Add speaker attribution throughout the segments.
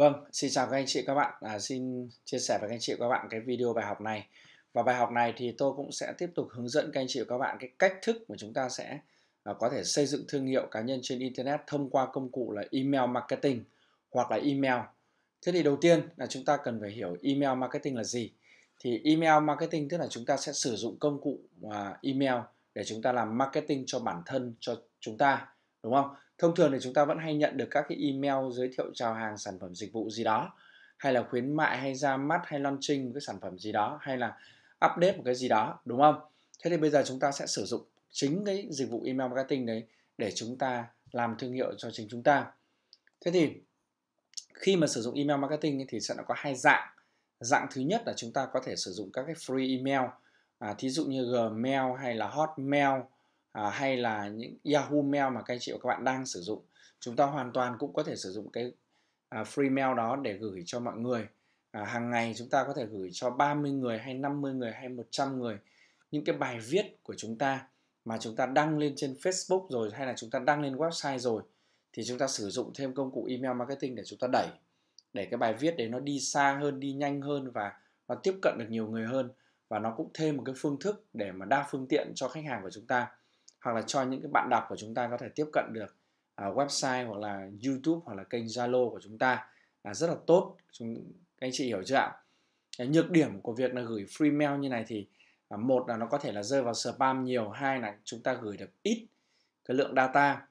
Speaker 1: Vâng, xin chào các anh chị các bạn. À, xin chia sẻ với các anh chị các bạn cái video bài học này. Và bài học này thì tôi cũng sẽ tiếp tục hướng dẫn các anh chị và các bạn cái cách thức mà chúng ta sẽ à, có thể xây dựng thương hiệu cá nhân trên internet thông qua công cụ là email marketing hoặc là email. Thế thì đầu tiên là chúng ta cần phải hiểu email marketing là gì. Thì email marketing tức là chúng ta sẽ sử dụng công cụ à, email để chúng ta làm marketing cho bản thân cho chúng ta, đúng không? thông thường thì chúng ta vẫn hay nhận được các cái email giới thiệu chào hàng sản phẩm dịch vụ gì đó hay là khuyến mại hay ra mắt hay launching một cái sản phẩm gì đó hay là update một cái gì đó đúng không thế thì bây giờ chúng ta sẽ sử dụng chính cái dịch vụ email marketing đấy để chúng ta làm thương hiệu cho chính chúng ta thế thì khi mà sử dụng email marketing thì sẽ có hai dạng dạng thứ nhất là chúng ta có thể sử dụng các cái free email à, thí dụ như gmail hay là hotmail à, hay là những Yahoo Mail mà các chị và các bạn đang sử dụng chúng ta hoàn toàn cũng có thể sử dụng cái à, free mail đó để gửi cho mọi người à, hàng ngày chúng ta có thể gửi cho 30 người hay 50 người hay 100 người những cái bài viết của chúng ta mà chúng ta đăng lên trên Facebook rồi hay là chúng ta đăng lên website rồi thì chúng ta sử dụng thêm công cụ email marketing để chúng ta đẩy để cái bài viết đấy nó đi xa hơn, đi nhanh hơn và nó tiếp cận được nhiều người hơn và nó cũng thêm một cái phương thức để mà đa phương tiện cho khách hàng của chúng ta hoặc là cho những cái bạn đọc của chúng ta có thể tiếp cận được à, website hoặc là YouTube hoặc là kênh Zalo của chúng ta là rất là tốt chúng các anh chị hiểu chưa ạ nhược điểm của việc là gửi free mail như này thì à, một là nó có thể là rơi vào spam nhiều hai là chúng ta gửi được ít cái lượng data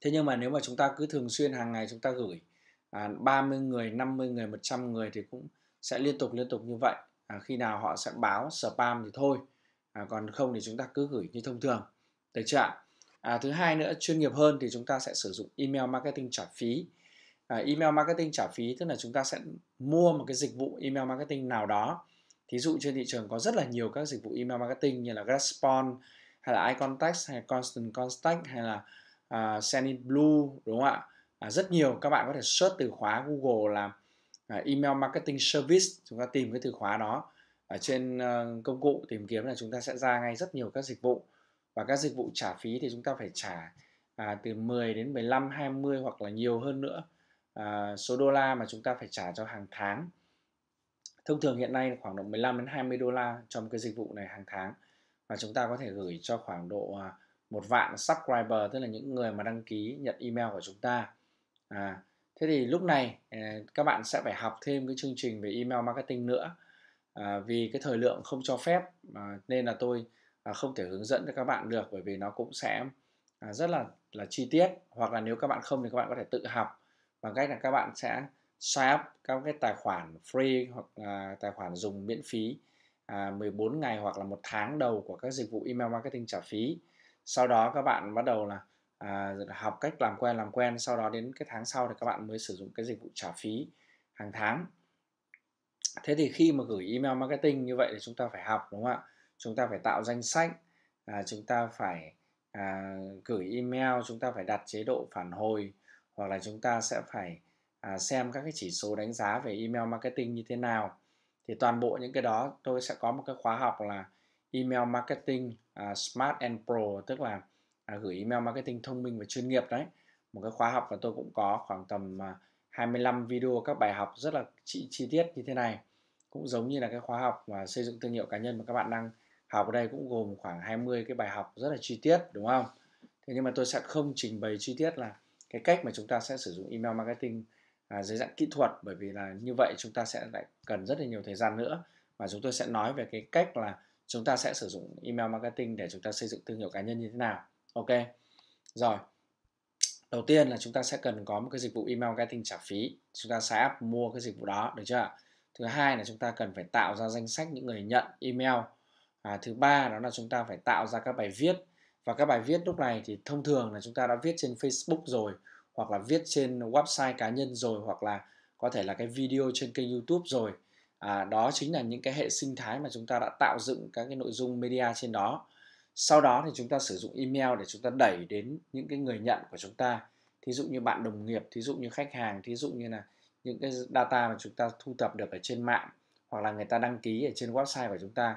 Speaker 1: thế nhưng mà nếu mà chúng ta cứ thường xuyên hàng ngày chúng ta gửi à, 30 người 50 người 100 người thì cũng sẽ liên tục liên tục như vậy à, khi nào họ sẽ báo spam thì thôi à, còn không thì chúng ta cứ gửi như thông thường được chưa ạ à, thứ hai nữa chuyên nghiệp hơn thì chúng ta sẽ sử dụng email marketing trả phí à, email marketing trả phí tức là chúng ta sẽ mua một cái dịch vụ email marketing nào đó thí dụ trên thị trường có rất là nhiều các dịch vụ email marketing như là Grasspawn hay là iContact hay là Constant Contact hay là uh, à, Sendinblue đúng không ạ à, rất nhiều các bạn có thể search từ khóa Google là uh, email marketing service chúng ta tìm cái từ khóa đó ở trên ờ, công cụ tìm kiếm là chúng ta sẽ ra ngay rất nhiều các dịch vụ và các dịch vụ trả phí thì chúng ta phải trả à, từ 10 đến 15 20 hoặc là nhiều hơn nữa à, số đô la mà chúng ta phải trả cho hàng tháng thông thường hiện nay khoảng độ 15 đến 20 đô la cho một cái dịch vụ này hàng tháng và chúng ta có thể gửi cho khoảng độ à, một vạn subscriber tức là những người mà đăng ký nhận email của chúng ta à, thế thì lúc này à, các bạn sẽ phải học thêm cái chương trình về email marketing nữa à, vì cái thời lượng không cho phép à, nên là tôi À, không thể hướng dẫn cho các bạn được bởi vì nó cũng sẽ à, rất là là chi tiết hoặc là nếu các bạn không thì các bạn có thể tự học bằng cách là các bạn sẽ sign up các cái tài khoản free hoặc là tài khoản dùng miễn phí 14 à, ngày hoặc là một tháng đầu của các dịch vụ email marketing trả phí sau đó các bạn bắt đầu là học cách làm quen làm quen sau đó đến cái tháng sau thì các bạn mới sử dụng cái dịch vụ trả phí hàng tháng thế thì khi mà gửi email marketing như vậy thì chúng ta phải học đúng không ạ chúng ta phải tạo danh sách à, chúng ta phải à, gửi email chúng ta phải đặt chế độ phản hồi hoặc là chúng ta sẽ phải à, xem các cái chỉ số đánh giá về email marketing như thế nào thì toàn bộ những cái đó tôi sẽ có một cái khóa học là email marketing à, smart and pro tức là à, gửi email marketing thông minh và chuyên nghiệp đấy một cái khóa học mà tôi cũng có khoảng tầm à, 25 video các bài học rất là chi, chi tiết như thế này cũng giống như là cái khóa học mà xây dựng thương hiệu cá nhân mà các bạn đang học ở đây cũng gồm khoảng 20 cái bài học rất là chi tiết đúng không thế nhưng mà tôi sẽ không trình bày chi tiết là cái cách mà chúng ta sẽ sử dụng email marketing à, dưới dạng kỹ thuật bởi vì là như vậy chúng ta sẽ lại cần rất là nhiều thời gian nữa và chúng tôi sẽ nói về cái cách là chúng ta sẽ sử dụng email marketing để chúng ta xây dựng thương hiệu cá nhân như thế nào ok rồi đầu tiên là chúng ta sẽ cần có một cái dịch vụ email marketing trả phí chúng ta sẽ mua cái dịch vụ đó được chưa thứ hai là chúng ta cần phải tạo ra danh sách những người nhận email à, thứ ba đó là chúng ta phải tạo ra các bài viết và các bài viết lúc này thì thông thường là chúng ta đã viết trên Facebook rồi hoặc là viết trên website cá nhân rồi hoặc là có thể là cái video trên kênh YouTube rồi à, đó chính là những cái hệ sinh thái mà chúng ta đã tạo dựng các cái nội dung media trên đó sau đó thì chúng ta sử dụng email để chúng ta đẩy đến những cái người nhận của chúng ta thí dụ như bạn đồng nghiệp thí dụ như khách hàng thí dụ như là những cái data mà chúng ta thu thập được ở trên mạng hoặc là người ta đăng ký ở trên website của chúng ta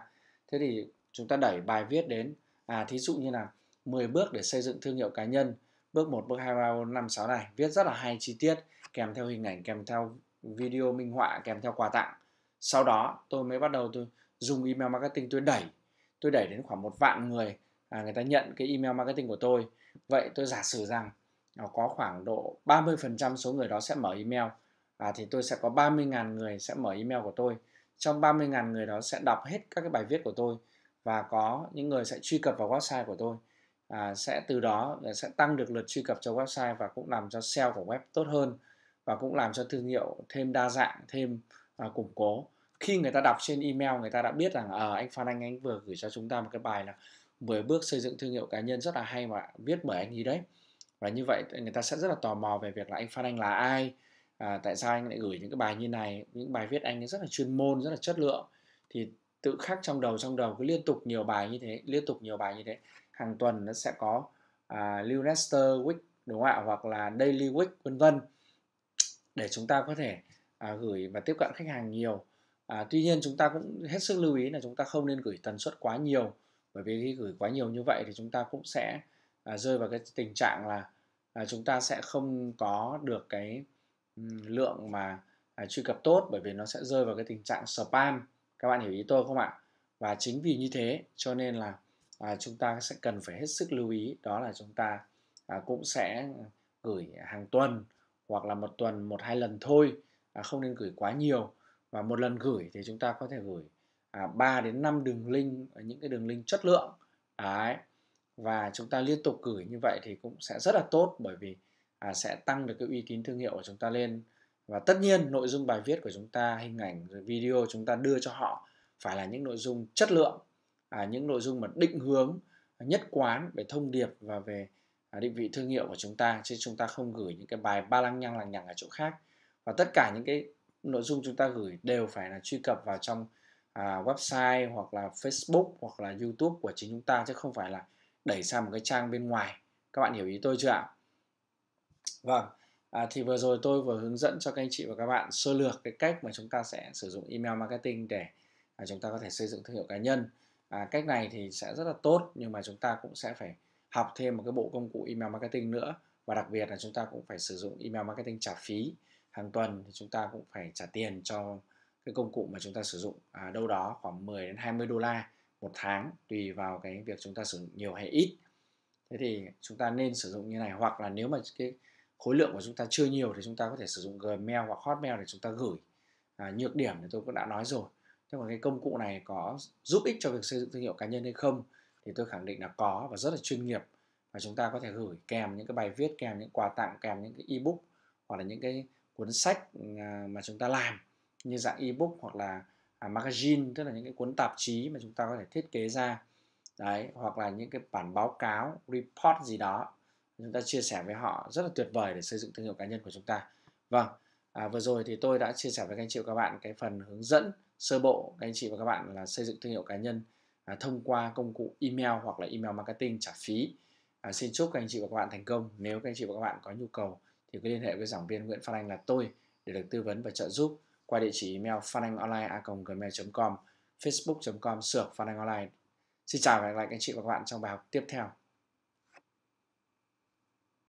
Speaker 1: thế thì chúng ta đẩy bài viết đến à thí dụ như là 10 bước để xây dựng thương hiệu cá nhân bước 1, bước 2, 3, 4, 5, 6 này viết rất là hay chi tiết kèm theo hình ảnh kèm theo video minh họa kèm theo quà tặng sau đó tôi mới bắt đầu tôi dùng email marketing tôi đẩy tôi đẩy đến khoảng một vạn người à, người ta nhận cái email marketing của tôi vậy tôi giả sử rằng nó à, có khoảng độ 30% số người đó sẽ mở email à, thì tôi sẽ có 30.000 người sẽ mở email của tôi trong 30.000 người đó sẽ đọc hết các cái bài viết của tôi và có những người sẽ truy cập vào website của tôi à, sẽ từ đó sẽ tăng được lượt truy cập cho website và cũng làm cho SEO của web tốt hơn và cũng làm cho thương hiệu thêm đa dạng thêm à, củng cố khi người ta đọc trên email người ta đã biết rằng à, anh Phan Anh anh vừa gửi cho chúng ta một cái bài là 10 bước xây dựng thương hiệu cá nhân rất là hay mà viết bởi anh ấy đấy và như vậy người ta sẽ rất là tò mò về việc là anh Phan Anh là ai à, tại sao anh lại gửi những cái bài như này những bài viết anh rất là chuyên môn rất là chất lượng thì tự khắc trong đầu trong đầu cứ liên tục nhiều bài như thế liên tục nhiều bài như thế hàng tuần nó sẽ có à, New Week đúng không ạ hoặc là Daily Week vân vân để chúng ta có thể à, gửi và tiếp cận khách hàng nhiều à, tuy nhiên chúng ta cũng hết sức lưu ý là chúng ta không nên gửi tần suất quá nhiều bởi vì khi gửi quá nhiều như vậy thì chúng ta cũng sẽ à, rơi vào cái tình trạng là à, chúng ta sẽ không có được cái lượng mà à, truy cập tốt bởi vì nó sẽ rơi vào cái tình trạng spam các bạn hiểu ý tôi không ạ và chính vì như thế cho nên là à, chúng ta sẽ cần phải hết sức lưu ý đó là chúng ta à, cũng sẽ gửi hàng tuần hoặc là một tuần một hai lần thôi à, không nên gửi quá nhiều và một lần gửi thì chúng ta có thể gửi à, 3 đến 5 đường link những cái đường link chất lượng đấy và chúng ta liên tục gửi như vậy thì cũng sẽ rất là tốt bởi vì à, sẽ tăng được cái uy tín thương hiệu của chúng ta lên và tất nhiên nội dung bài viết của chúng ta hình ảnh video chúng ta đưa cho họ phải là những nội dung chất lượng à, những nội dung mà định hướng nhất quán về thông điệp và về à, định vị thương hiệu của chúng ta chứ chúng ta không gửi những cái bài ba lăng nhăng lằng nhằng ở chỗ khác và tất cả những cái nội dung chúng ta gửi đều phải là truy cập vào trong à, website hoặc là Facebook hoặc là YouTube của chính chúng ta chứ không phải là đẩy sang một cái trang bên ngoài các bạn hiểu ý tôi chưa ạ Vâng, à, thì vừa rồi tôi vừa hướng dẫn cho các anh chị và các bạn sơ lược cái cách mà chúng ta sẽ sử dụng email marketing để à, chúng ta có thể xây dựng thương hiệu cá nhân. À, cách này thì sẽ rất là tốt nhưng mà chúng ta cũng sẽ phải học thêm một cái bộ công cụ email marketing nữa và đặc biệt là chúng ta cũng phải sử dụng email marketing trả phí hàng tuần thì chúng ta cũng phải trả tiền cho cái công cụ mà chúng ta sử dụng à, đâu đó khoảng 10 đến 20 đô la một tháng tùy vào cái việc chúng ta sử dụng nhiều hay ít thế thì chúng ta nên sử dụng như này hoặc là nếu mà cái khối lượng của chúng ta chưa nhiều thì chúng ta có thể sử dụng Gmail hoặc Hotmail để chúng ta gửi à, nhược điểm thì tôi cũng đã nói rồi thế còn cái công cụ này có giúp ích cho việc xây dựng thương hiệu cá nhân hay không thì tôi khẳng định là có và rất là chuyên nghiệp và chúng ta có thể gửi kèm những cái bài viết kèm những quà tặng kèm những cái ebook hoặc là những cái cuốn sách à, mà chúng ta làm như dạng ebook hoặc là à, magazine tức là những cái cuốn tạp chí mà chúng ta có thể thiết kế ra đấy hoặc là những cái bản báo cáo report gì đó chúng ta chia sẻ với họ rất là tuyệt vời để xây dựng thương hiệu cá nhân của chúng ta vâng à, vừa rồi thì tôi đã chia sẻ với các anh chị và các bạn cái phần hướng dẫn sơ bộ các anh chị và các bạn là xây dựng thương hiệu cá nhân à, thông qua công cụ email hoặc là email marketing trả phí à, xin chúc các anh chị và các bạn thành công nếu các anh chị và các bạn có nhu cầu thì cứ liên hệ với giảng viên Nguyễn Phan Anh là tôi để được tư vấn và trợ giúp qua địa chỉ email phananhonline@gmail.com facebook.com sửa phananhonline xin chào và hẹn gặp lại các anh chị và các bạn trong bài học tiếp theo